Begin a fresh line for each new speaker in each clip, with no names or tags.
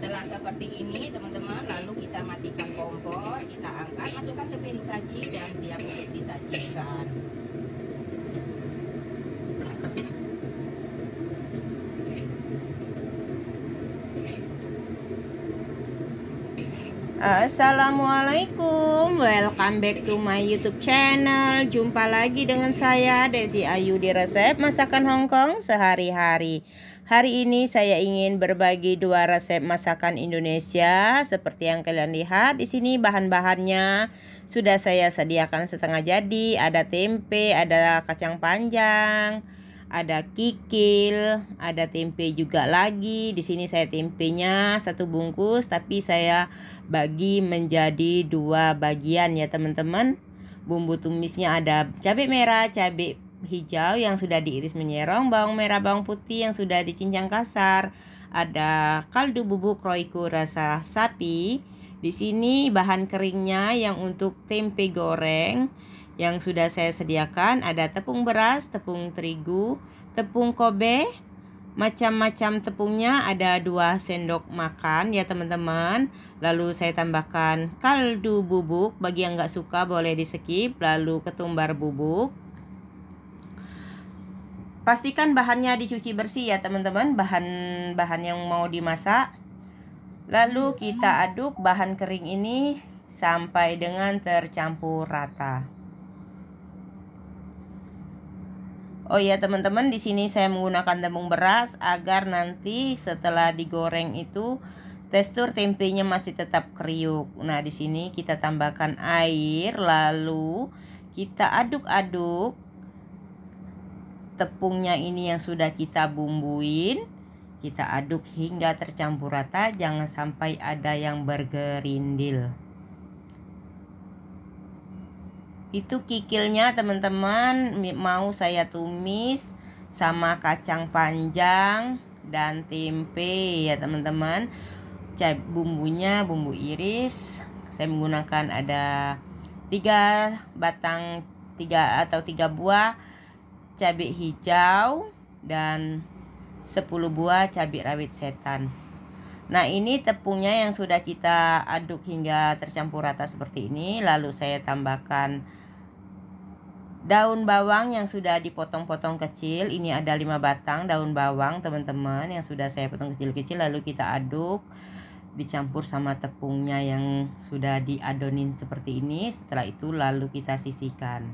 setelah seperti ini teman-teman lalu kita matikan kompor kita angkat masukkan ke piring saji dan siap untuk disajikan Assalamualaikum Welcome back to my youtube channel Jumpa lagi dengan saya Desi Ayu di resep masakan Hongkong sehari-hari Hari ini saya ingin berbagi dua resep masakan Indonesia seperti yang kalian lihat di sini bahan-bahannya sudah saya sediakan setengah jadi ada tempe ada kacang panjang ada kikil ada tempe juga lagi di sini saya tempenya satu bungkus tapi saya bagi menjadi dua bagian ya teman-teman bumbu tumisnya ada cabai merah cabai hijau yang sudah diiris menyerong, bawang merah, bawang putih yang sudah dicincang kasar, ada kaldu bubuk roiku rasa sapi. Di sini bahan keringnya yang untuk tempe goreng yang sudah saya sediakan ada tepung beras, tepung terigu, tepung kobe, macam-macam tepungnya ada dua sendok makan ya teman-teman lalu saya tambahkan kaldu bubuk bagi yang nggak suka boleh di skip lalu ketumbar bubuk Pastikan bahannya dicuci bersih ya teman-teman, bahan-bahan yang mau dimasak. Lalu kita aduk bahan kering ini sampai dengan tercampur rata. Oh iya teman-teman, di sini saya menggunakan tepung beras agar nanti setelah digoreng itu tekstur tempenya masih tetap kriuk. Nah, di sini kita tambahkan air lalu kita aduk-aduk tepungnya ini yang sudah kita bumbuin kita aduk hingga tercampur rata jangan sampai ada yang bergerindil itu kikilnya teman-teman mau saya tumis sama kacang panjang dan tempe ya teman-teman bumbunya bumbu iris saya menggunakan ada tiga batang tiga atau tiga buah cabai hijau dan 10 buah cabai rawit setan Nah ini tepungnya yang sudah kita aduk hingga tercampur rata seperti ini Lalu saya tambahkan daun bawang yang sudah dipotong-potong kecil Ini ada 5 batang daun bawang teman-teman yang sudah saya potong kecil-kecil Lalu kita aduk dicampur sama tepungnya yang sudah diadonin seperti ini Setelah itu lalu kita sisihkan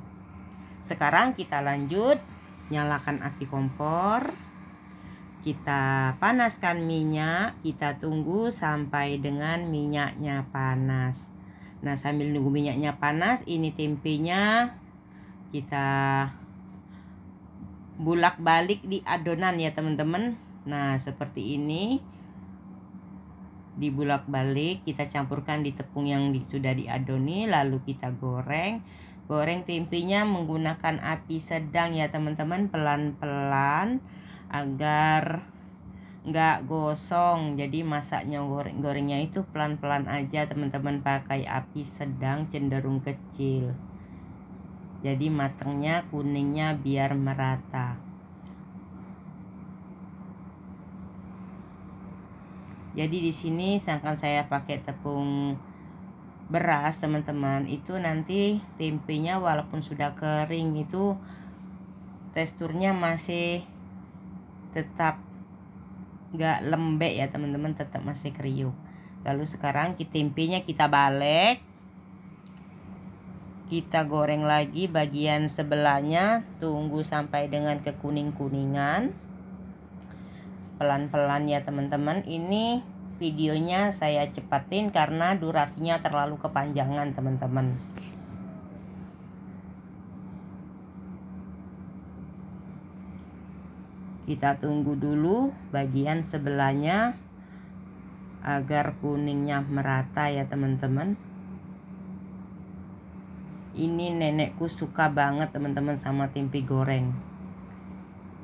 Sekarang kita lanjut nyalakan api kompor kita panaskan minyak kita tunggu sampai dengan minyaknya panas nah sambil nunggu minyaknya panas ini tempenya kita bulak balik di adonan ya teman-teman nah seperti ini dibulak balik kita campurkan di tepung yang di, sudah diadoni lalu kita goreng Goreng tempenya menggunakan api sedang ya teman-teman pelan-pelan agar nggak gosong jadi masaknya goreng gorengnya itu pelan-pelan aja teman-teman pakai api sedang cenderung kecil jadi matangnya kuningnya biar merata jadi di sini seakan saya pakai tepung beras teman-teman itu nanti tempenya walaupun sudah kering itu teksturnya masih tetap nggak lembek ya teman-teman tetap masih kriuk lalu sekarang kita tempenya kita balik kita goreng lagi bagian sebelahnya tunggu sampai dengan kekuning-kuningan pelan-pelan ya teman-teman ini videonya saya cepetin karena durasinya terlalu kepanjangan teman-teman kita tunggu dulu bagian sebelahnya agar kuningnya merata ya teman-teman ini nenekku suka banget teman-teman sama tempe goreng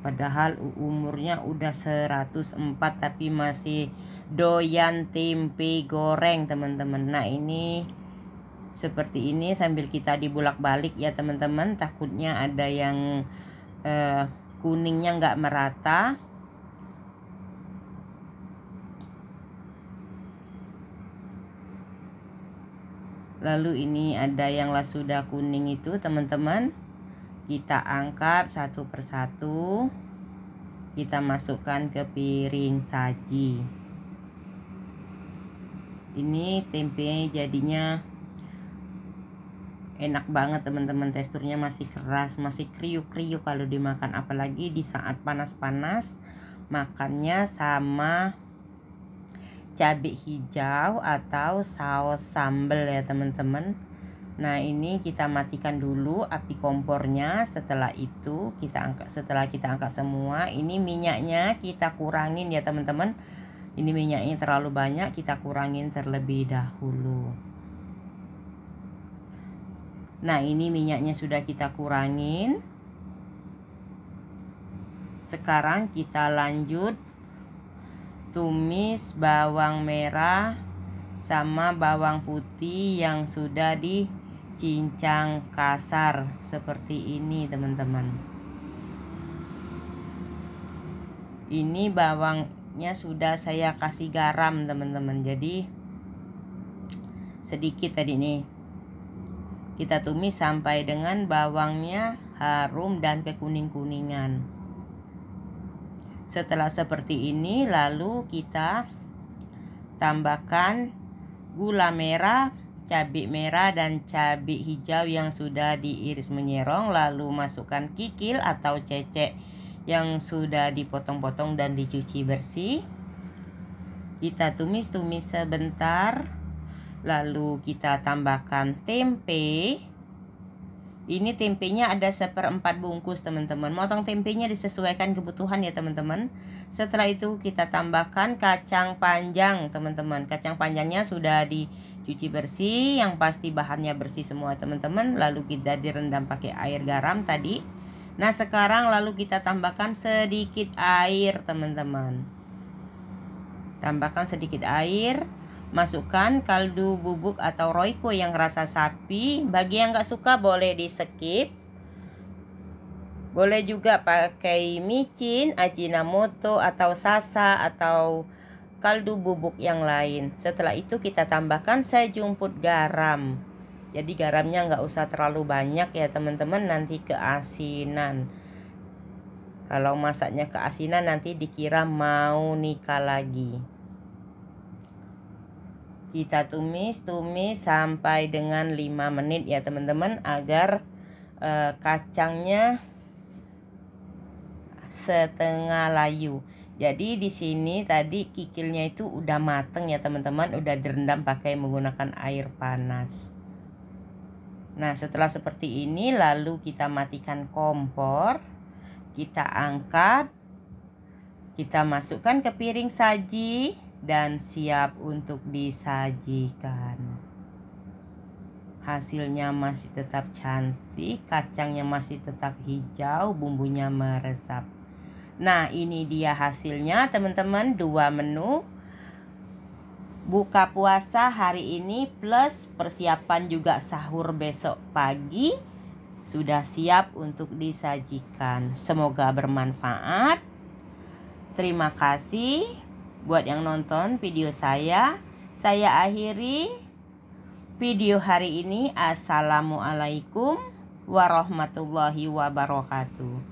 padahal umurnya udah 104 tapi masih doyan tempe goreng teman-teman nah ini seperti ini sambil kita dibulak-balik ya teman-teman takutnya ada yang eh, kuningnya nggak merata lalu ini ada yang sudah kuning itu teman-teman kita angkat satu persatu kita masukkan ke piring saji ini tempe jadinya enak banget teman-teman teksturnya masih keras masih kriuk-kriuk kalau dimakan apalagi di saat panas-panas makannya sama cabai hijau atau saus sambal ya teman-teman nah ini kita matikan dulu api kompornya setelah itu kita angkat setelah kita angkat semua ini minyaknya kita kurangin ya teman-teman ini minyaknya terlalu banyak kita kurangin terlebih dahulu nah ini minyaknya sudah kita kurangin sekarang kita lanjut tumis bawang merah sama bawang putih yang sudah dicincang kasar seperti ini teman-teman ini bawang sedikitnya sudah saya kasih garam teman-teman jadi sedikit tadi nih kita tumis sampai dengan bawangnya harum dan kekuning-kuningan setelah seperti ini lalu kita tambahkan gula merah cabai merah dan cabai hijau yang sudah diiris menyerong lalu masukkan kikil atau cecek yang sudah dipotong-potong dan dicuci bersih. Kita tumis-tumis sebentar. Lalu kita tambahkan tempe. Ini tempenya ada seperempat bungkus teman-teman Motong tempenya disesuaikan kebutuhan ya teman-teman Setelah itu kita tambahkan kacang panjang teman-teman Kacang panjangnya sudah dicuci bersih Yang pasti bahannya bersih semua teman-teman Lalu kita direndam pakai air garam tadi Nah sekarang lalu kita tambahkan sedikit air teman-teman Tambahkan sedikit air Masukkan kaldu bubuk atau roiko yang rasa sapi Bagi yang gak suka boleh di skip Boleh juga pakai micin, ajinomoto, atau sasa, atau kaldu bubuk yang lain Setelah itu kita tambahkan sejumput garam jadi garamnya nggak usah terlalu banyak ya teman-teman nanti keasinan kalau masaknya keasinan nanti dikira mau nikah lagi kita tumis tumis sampai dengan 5 menit ya teman-teman agar eh, kacangnya setengah layu jadi di sini tadi kikilnya itu udah mateng ya teman-teman, udah direndam pakai menggunakan air panas. Nah setelah seperti ini lalu kita matikan kompor Kita angkat Kita masukkan ke piring saji Dan siap untuk disajikan Hasilnya masih tetap cantik Kacangnya masih tetap hijau Bumbunya meresap Nah ini dia hasilnya teman-teman Dua menu buka puasa hari ini plus persiapan juga sahur besok pagi sudah siap untuk disajikan. Semoga bermanfaat. Terima kasih buat yang nonton video saya. Saya akhiri video hari ini. Assalamualaikum warahmatullahi wabarakatuh.